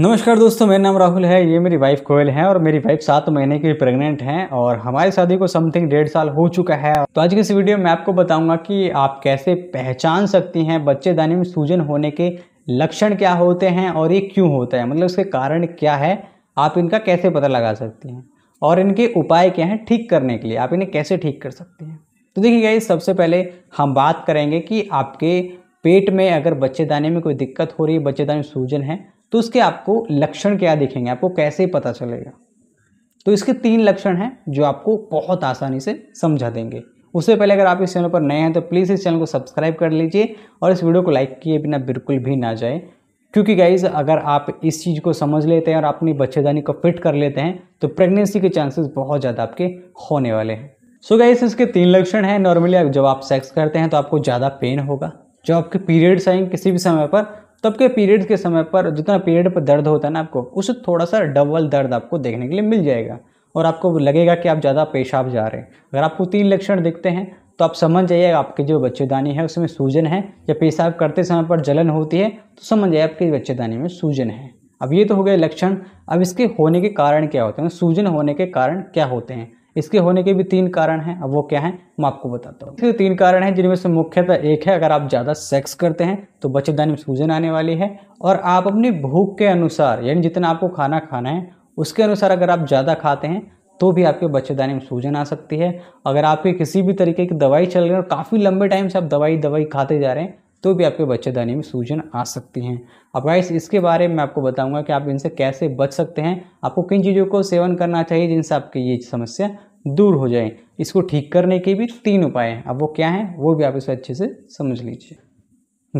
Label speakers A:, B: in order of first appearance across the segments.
A: नमस्कार दोस्तों मेरा नाम राहुल है ये मेरी वाइफ कोयल है और मेरी वाइफ सात महीने की प्रेग्नेंट हैं और हमारी शादी को समथिंग डेढ़ साल हो चुका है तो आज के इस वीडियो में आपको बताऊंगा कि आप कैसे पहचान सकती हैं बच्चेदानी में सूजन होने के लक्षण क्या होते हैं और ये क्यों होता है मतलब इसके कारण क्या है आप इनका कैसे पता लगा सकती हैं और इनके उपाय क्या हैं ठीक करने के लिए आप इन्हें कैसे ठीक कर सकती हैं तो देखिए गाइस सबसे पहले हम बात करेंगे कि आपके पेट में अगर बच्चेदानी में कोई दिक्कत हो रही है बच्चेदानी सूजन है तो उसके आपको लक्षण क्या दिखेंगे आपको कैसे पता चलेगा तो इसके तीन लक्षण हैं जो आपको बहुत आसानी से समझा देंगे उससे पहले अगर आप इस चैनल पर नए हैं तो प्लीज़ इस चैनल को सब्सक्राइब कर लीजिए और इस वीडियो को लाइक किए बिना बिल्कुल भी ना जाए क्योंकि गाइज अगर आप इस चीज़ को समझ लेते हैं और अपनी बच्चेदानी को फिट कर लेते हैं तो प्रेगनेंसी के चांसेस बहुत ज़्यादा आपके होने वाले हैं सो so गाइज इसके तीन लक्षण हैं नॉर्मली जब आप सेक्स करते हैं तो आपको ज़्यादा पेन होगा जो आपके पीरियड्स आएंगे किसी भी समय पर तब के पीरियड के समय पर जितना पीरियड पर दर्द होता है ना आपको उससे थोड़ा सा डबल दर्द आपको देखने के लिए मिल जाएगा और आपको लगेगा कि आप ज़्यादा पेशाब जा रहे हैं अगर आपको तीन लक्षण दिखते हैं तो आप समझ जाइए आपकी जो बच्चेदानी है उसमें सूजन है या पेशाब करते समय पर जलन होती है तो समझ जाइए आपके बच्चेदानी में सूजन है अब ये तो हो गए लक्षण अब इसके होने के कारण क्या होते हैं सूजन होने के कारण क्या होते हैं इसके होने के भी तीन कारण हैं अब वो क्या हैं मैं आपको बताता हूँ इसके तीन कारण हैं जिनमें से मुख्यतः एक है अगर आप ज़्यादा सेक्स करते हैं तो बच्चेदानी में सूजन आने वाली है और आप अपनी भूख के अनुसार यानी जितना आपको खाना खाना है उसके अनुसार अगर आप ज़्यादा खाते हैं तो भी आपके बच्चेदानी में सूजन आ सकती है अगर आपके किसी भी तरीके की दवाई चल रही है और काफ़ी लंबे टाइम से आप दवाई दवाई खाते जा रहे हैं तो भी आपके बच्चेदानी में सूजन आ सकती हैं अब गाइस इसके बारे में आपको बताऊंगा कि आप इनसे कैसे बच सकते हैं आपको किन चीज़ों को सेवन करना चाहिए जिनसे आपकी ये समस्या दूर हो जाए इसको ठीक करने के भी तीन उपाय हैं अब वो क्या हैं वो भी आप इसे अच्छे से समझ लीजिए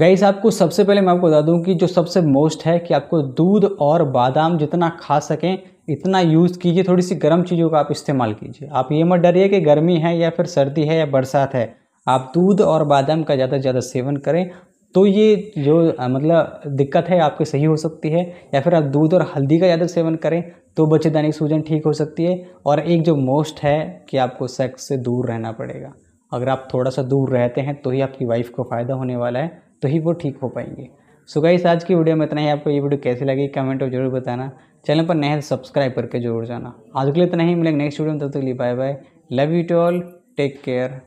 A: गाइस आपको सबसे पहले मैं आपको बता दूँ कि जो सबसे मोस्ट है कि आपको दूध और बादाम जितना खा सकें इतना यूज़ कीजिए थोड़ी सी गर्म चीज़ों का आप इस्तेमाल कीजिए आप ये मत डरिए कि गर्मी है या फिर सर्दी है या बरसात है आप दूध और बादाम का ज़्यादा से ज़्यादा सेवन करें तो ये जो मतलब दिक्कत है आपकी सही हो सकती है या फिर आप दूध और हल्दी का ज़्यादा सेवन करें तो बच्चेदानी सूजन ठीक हो सकती है और एक जो मोस्ट है कि आपको सेक्स से दूर रहना पड़ेगा अगर आप थोड़ा सा दूर रहते हैं तो ही आपकी वाइफ को फ़ायदा होने वाला है तो ही वो ठीक हो पाएंगे सो गाइस आज की वीडियो में इतना ही आपको ये वीडियो कैसी लगी कमेंट और जरूर बताना चैनल पर नए तो सब्सक्राइब करके जरूर जाना आज के लिए इतना ही मिलेंगे नेक्स्ट वीडियो में तब तक तो लिए bye bye love you to all take care